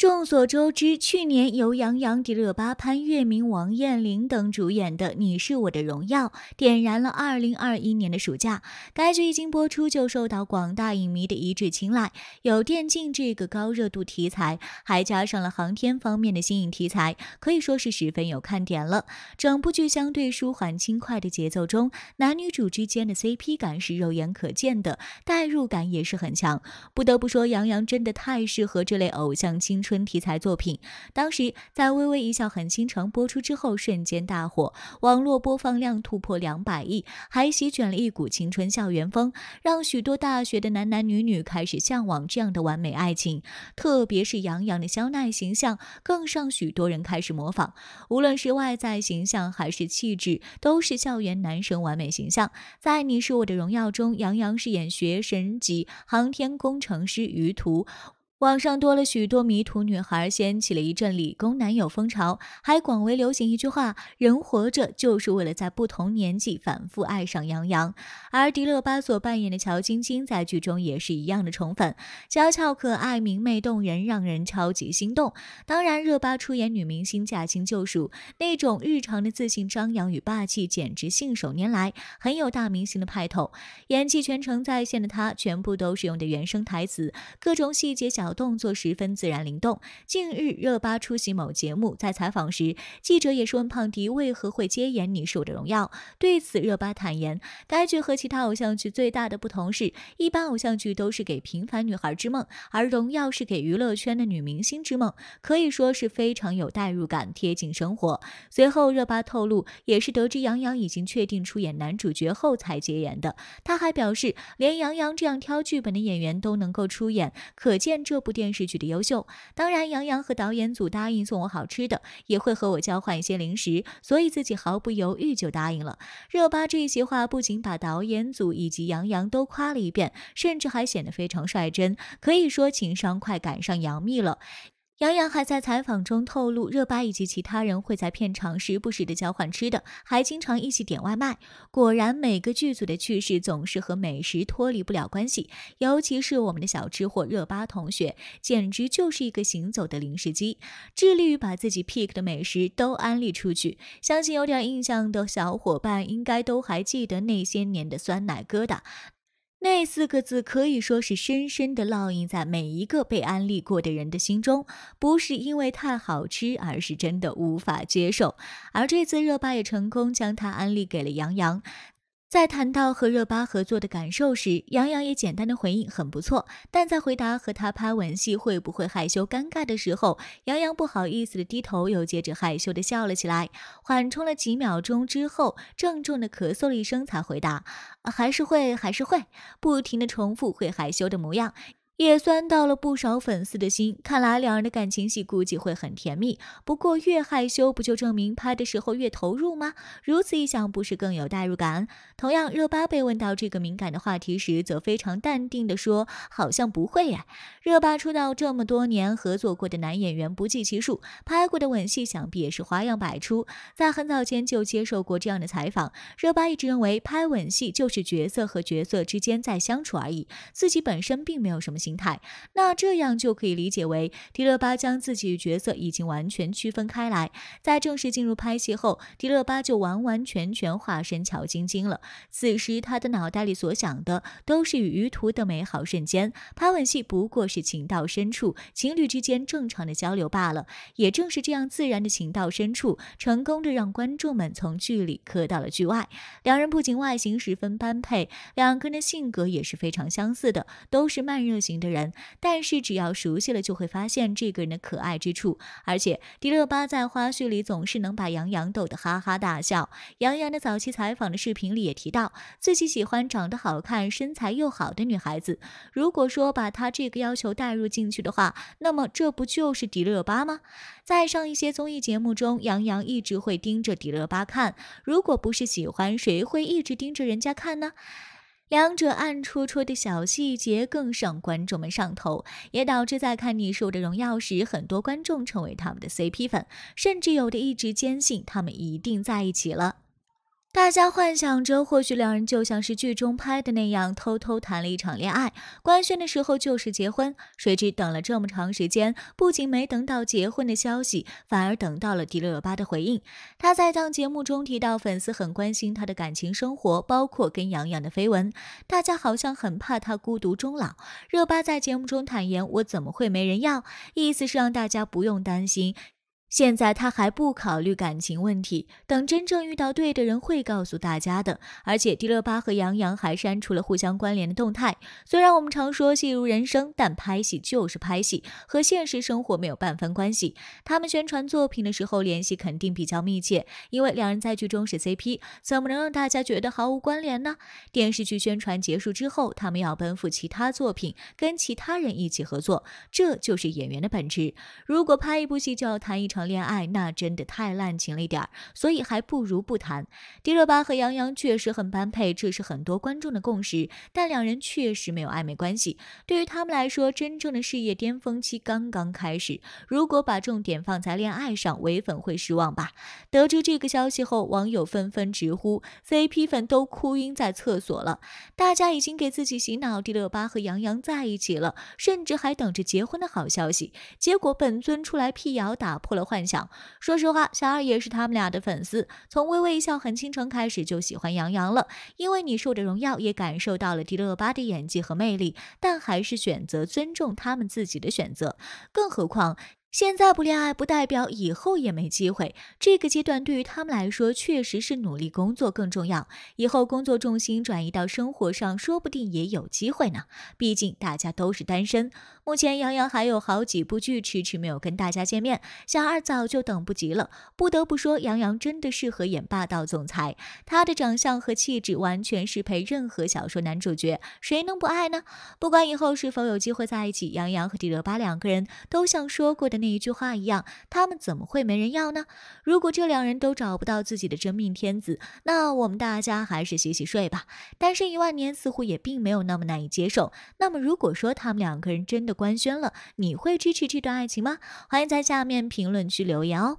众所周知，去年由杨洋、迪丽热巴、潘粤明、王彦霖等主演的《你是我的荣耀》点燃了2021年的暑假。该剧一经播出就受到广大影迷的一致青睐。有电竞这个高热度题材，还加上了航天方面的新颖题材，可以说是十分有看点了。整部剧相对舒缓轻快的节奏中，男女主之间的 CP 感是肉眼可见的，代入感也是很强。不得不说，杨洋真的太适合这类偶像青春。春题材作品，当时在《微微一笑很倾城》播出之后，瞬间大火，网络播放量突破两百亿，还席卷了一股青春校园风，让许多大学的男男女女开始向往这样的完美爱情。特别是杨洋的肖奈形象，更让许多人开始模仿。无论是外在形象还是气质，都是校园男神完美形象。在《你是我的荣耀》中，杨洋饰演学神级航天工程师于途。网上多了许多迷途女孩，掀起了一阵理工男友风潮，还广为流行一句话：“人活着就是为了在不同年纪反复爱上杨洋。”而迪乐巴所扮演的乔晶晶，在剧中也是一样的宠粉，娇俏可爱，明媚动人，让人超级心动。当然，热巴出演女明星驾轻就熟，那种日常的自信张扬与霸气，简直信手拈来，很有大明星的派头。演技全程在线的她，全部都是用的原声台词，各种细节小。动作十分自然灵动。近日，热巴出席某节目，在采访时，记者也是问胖迪为何会接演《你是我的荣耀》。对此，热巴坦言，该剧和其他偶像剧最大的不同是，一般偶像剧都是给平凡女孩之梦，而《荣耀》是给娱乐圈的女明星之梦，可以说是非常有代入感，贴近生活。随后，热巴透露，也是得知杨洋已经确定出演男主角后才接演的。他还表示，连杨洋这样挑剧本的演员都能够出演，可见这。这部电视剧的优秀，当然杨洋和导演组答应送我好吃的，也会和我交换一些零食，所以自己毫不犹豫就答应了。热巴这一席话不仅把导演组以及杨洋都夸了一遍，甚至还显得非常率真，可以说情商快赶上杨幂了。杨洋还在采访中透露，热巴以及其他人会在片场时不时地交换吃的，还经常一起点外卖。果然，每个剧组的趣事总是和美食脱离不了关系，尤其是我们的小吃货热巴同学，简直就是一个行走的零食机，致力于把自己 pick 的美食都安利出去。相信有点印象的小伙伴应该都还记得那些年的酸奶疙瘩。那四个字可以说是深深的烙印在每一个被安利过的人的心中，不是因为太好吃，而是真的无法接受。而这次热巴也成功将它安利给了杨洋。在谈到和热巴合作的感受时，杨洋也简单的回应很不错。但在回答和他拍吻戏会不会害羞尴尬的时候，杨洋不好意思的低头，又接着害羞的笑了起来。缓冲了几秒钟之后，郑重的咳嗽了一声，才回答还是会还是会，不停的重复会害羞的模样。也酸到了不少粉丝的心，看来两人的感情戏估计会很甜蜜。不过越害羞，不就证明拍的时候越投入吗？如此一想，不是更有代入感？同样，热巴被问到这个敏感的话题时，则非常淡定地说：“好像不会呀。热巴出道这么多年，合作过的男演员不计其数，拍过的吻戏想必也是花样百出。在很早前就接受过这样的采访，热巴一直认为拍吻戏就是角色和角色之间在相处而已，自己本身并没有什么。心态，那这样就可以理解为，迪丽热巴将自己角色已经完全区分开来。在正式进入拍戏后，迪丽热巴就完完全全化身乔晶晶了。此时她的脑袋里所想的都是与于途的美好瞬间。拍吻戏不过是情到深处，情侣之间正常的交流罢了。也正是这样自然的情到深处，成功的让观众们从剧里磕到了剧外。两人不仅外形十分般配，两个人的性格也是非常相似的，都是慢热型。的人，但是只要熟悉了，就会发现这个人的可爱之处。而且迪丽热巴在花絮里总是能把杨洋逗得哈哈大笑。杨洋的早期采访的视频里也提到，自己喜欢长得好看、身材又好的女孩子。如果说把他这个要求带入进去的话，那么这不就是迪丽热巴吗？在上一些综艺节目中，杨洋一直会盯着迪丽热巴看。如果不是喜欢，谁会一直盯着人家看呢？两者暗戳戳的小细节更让观众们上头，也导致在看《你是我的荣耀》时，很多观众成为他们的 CP 粉，甚至有的一直坚信他们一定在一起了。大家幻想着，或许两人就像是剧中拍的那样，偷偷谈了一场恋爱。官宣的时候就是结婚，谁知等了这么长时间，不仅没等到结婚的消息，反而等到了迪丽热巴的回应。她在档节目中提到，粉丝很关心她的感情生活，包括跟杨洋的绯闻。大家好像很怕她孤独终老。热巴在节目中坦言：“我怎么会没人要？”意思是让大家不用担心。现在他还不考虑感情问题，等真正遇到对的人会告诉大家的。而且迪丽热巴和杨洋还删除了互相关联的动态。虽然我们常说戏如人生，但拍戏就是拍戏，和现实生活没有半分关系。他们宣传作品的时候联系肯定比较密切，因为两人在剧中是 CP，怎么能让大家觉得毫无关联呢？电视剧宣传结束之后，他们要奔赴其他作品，跟其他人一起合作，这就是演员的本质。如果拍一部戏就要谈一场。谈恋爱那真的太滥情了一点儿，所以还不如不谈。迪丽热巴和杨洋确实很般配，这是很多观众的共识。但两人确实没有暧昧关系。对于他们来说，真正的事业巅峰期刚刚开始。如果把重点放在恋爱上，唯粉会失望吧？得知这个消息后，网友纷纷直呼 “CP 粉都哭晕在厕所了”。大家已经给自己洗脑，迪丽热巴和杨洋在一起了，甚至还等着结婚的好消息。结果本尊出来辟谣，打破了。幻想，说实话，小二也是他们俩的粉丝，从《微微一笑很倾城》开始就喜欢杨洋了，因为《你是我的荣耀》也感受到了迪丽热巴的演技和魅力，但还是选择尊重他们自己的选择，更何况。现在不恋爱不代表以后也没机会。这个阶段对于他们来说，确实是努力工作更重要。以后工作重心转移到生活上，说不定也有机会呢。毕竟大家都是单身。目前杨洋还有好几部剧迟迟没有跟大家见面，小二早就等不及了。不得不说，杨洋真的适合演霸道总裁，他的长相和气质完全适配任何小说男主角，谁能不爱呢？不管以后是否有机会在一起，杨洋和迪丽热巴两个人都像说过的那。一句话一样，他们怎么会没人要呢？如果这两人都找不到自己的真命天子，那我们大家还是洗洗睡吧。单身一万年似乎也并没有那么难以接受。那么，如果说他们两个人真的官宣了，你会支持这段爱情吗？欢迎在下面评论区留言哦。